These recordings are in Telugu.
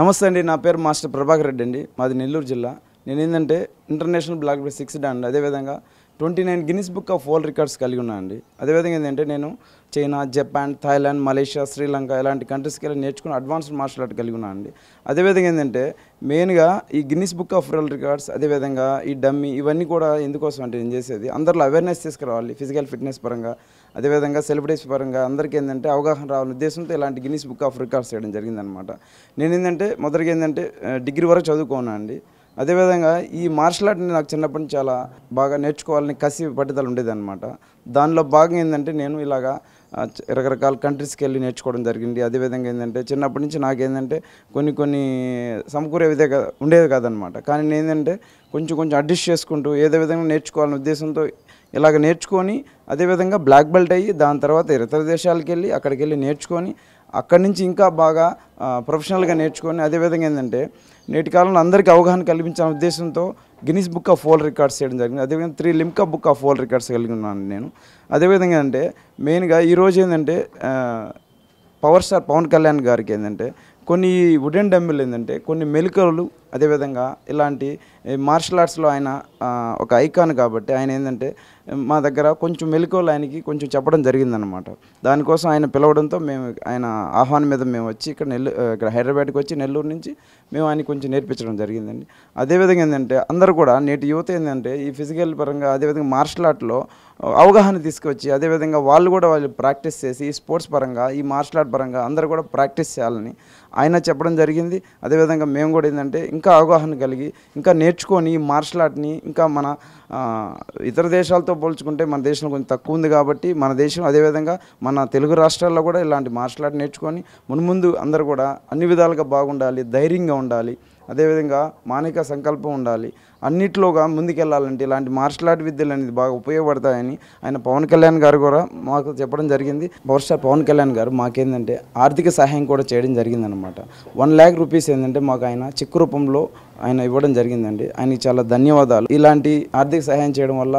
నమస్తే అండి నా పేరు మాస్టర్ ప్రభాకర్ రెడ్డి అండి మాది నెల్లూరు జిల్లా నేను ఏంటంటే international black best six and అదేవిధంగా twenty nine Guinness book of world records కలిగి ఉన్నా అండి అదేవిధంగా ఏంటంటే నేను China Japan Thailand Malaysia Sri Lanka ఇలాంటి కంట్రీస్కి వెళ్ళి నేర్చుకుని అడ్వాన్స్డ్ మార్షల్ ఆర్ట్ కలిగి ఉన్నా అండి అదేవిధంగా ఏంటంటే మెయిన్గా ఈ Guinness book of world records అదేవిధంగా ఈ డమ్మీ ఇవన్నీ కూడా ఎందుకోసం అంటే నేను చేసేది అందరిలో అవేర్నెస్ తీసుకురావాలి ఫిజికల్ ఫిట్నెస్ పరంగా అదేవిధంగా సెలబ్రిటీస్ పరంగా అందరికీ ఏంటంటే అవగాహన రావాలనే ఉద్దేశంతో ఇలాంటి గిన్నిస్ బుక్ ఆఫ్ రికార్డ్స్ చేయడం జరిగిందనమాట నేను ఏంటంటే మొదటిగా ఏంటంటే డిగ్రీ వరకు చదువుకోనా అండి అదేవిధంగా ఈ మార్షల్ ఆర్ట్ని నాకు చిన్నప్పటి నుంచి చాలా బాగా నేర్చుకోవాలని కసి పట్టుదల ఉండేదన్నమాట దానిలో భాగం ఏంటంటే నేను ఇలాగా రకరకాల కంట్రీస్కి వెళ్ళి నేర్చుకోవడం జరిగింది అదేవిధంగా ఏంటంటే చిన్నప్పటి నుంచి నాకు ఏంటంటే కొన్ని కొన్ని సమకూరే విధే ఉండేది కాదనమాట కానీ ఏంటంటే కొంచెం కొంచెం అడ్జస్ట్ చేసుకుంటూ ఏదో విధంగా నేర్చుకోవాలనే ఉద్దేశంతో ఇలాగ నేర్చుకొని అదేవిధంగా బ్లాక్ బెల్ట్ అయ్యి దాని తర్వాత ఇతర దేశాలకు వెళ్ళి అక్కడికి వెళ్ళి నేర్చుకొని అక్కడి నుంచి ఇంకా బాగా ప్రొఫెషనల్గా నేర్చుకొని అదేవిధంగా ఏంటంటే నేటి కాలంలో అందరికీ అవగాహన కల్పించిన ఉద్దేశంతో Guinness book of world records చేయడం జరిగింది అదేవిధంగా three Limca book of world records కలిగి ఉన్నాను నేను అదేవిధంగా అంటే మెయిన్గా ఈరోజు ఏంటంటే పవర్ స్టార్ పవన్ కళ్యాణ్ గారికి ఏంటంటే కొన్ని వుడెన్ డెంబెల్ ఏంటంటే కొన్ని మెలికలు అదేవిధంగా ఇలాంటి మార్షల్ ఆర్ట్స్లో ఆయన ఒక ఐకాన్ కాబట్టి ఆయన ఏంటంటే మా దగ్గర కొంచెం మెలికలు ఆయనకి కొంచెం చెప్పడం జరిగిందనమాట దానికోసం ఆయన పిలవడంతో మేము ఆయన ఆహ్వానం మీద మేము వచ్చి ఇక్కడ నెల్లూరు ఇక్కడ హైదరాబాద్కి వచ్చి నెల్లూరు నుంచి మేము ఆయన కొంచెం నేర్పించడం జరిగిందండి అదేవిధంగా ఏంటంటే అందరూ కూడా నేటి యువత ఏంటంటే ఈ ఫిజికల్ పరంగా అదేవిధంగా మార్షల్ ఆర్ట్లో అవగాహన తీసుకొచ్చి అదేవిధంగా వాళ్ళు కూడా వాళ్ళు ప్రాక్టీస్ చేసి ఈ స్పోర్ట్స్ పరంగా ఈ మార్షల్ ఆర్ట్ పరంగా అందరూ కూడా ప్రాక్టీస్ చేయాలని ఆయన చెప్పడం జరిగింది అదేవిధంగా మేము కూడా ఏంటంటే ఇంకా అవగాహన కలిగి ఇంకా నేర్చుకొని మార్షల్ ఆర్ట్ని ఇంకా మన ఇతర దేశాలతో పోల్చుకుంటే మన దేశంలో కొంచెం తక్కువ ఉంది కాబట్టి మన దేశం అదేవిధంగా మన తెలుగు రాష్ట్రాల్లో కూడా ఇలాంటి మార్షల్ ఆర్ట్ నేర్చుకొని మున్ముందు అందరూ కూడా అన్ని విధాలుగా బాగుండాలి ధైర్యంగా ఉండాలి అదేవిధంగా మానిక సంకల్పం ఉండాలి అన్నిట్లోగా ముందుకెళ్ళాలంటే ఇలాంటి మార్షల్ ఆర్ట్ విద్యలు అనేది బాగా ఉపయోగపడతాయని ఆయన పవన్ కళ్యాణ్ గారు కూడా మాకు చెప్పడం జరిగింది బహుశా పవన్ కళ్యాణ్ గారు మాకేందంటే ఆర్థిక సహాయం కూడా చేయడం జరిగిందనమాట వన్ ల్యాక్ రూపీస్ ఏంటంటే మాకు ఆయన చెక్ రూపంలో ఆయన ఇవ్వడం జరిగిందండి ఆయనకి చాలా ధన్యవాదాలు ఇలాంటి ఆర్థిక సహాయం చేయడం వల్ల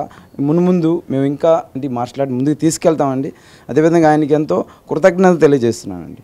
మునుముందు మేము ఇంకా మార్షల్ ఆర్ట్ ముందుకు తీసుకెళ్తామండి అదేవిధంగా ఆయనకి ఎంతో కృతజ్ఞత తెలియజేస్తున్నానండి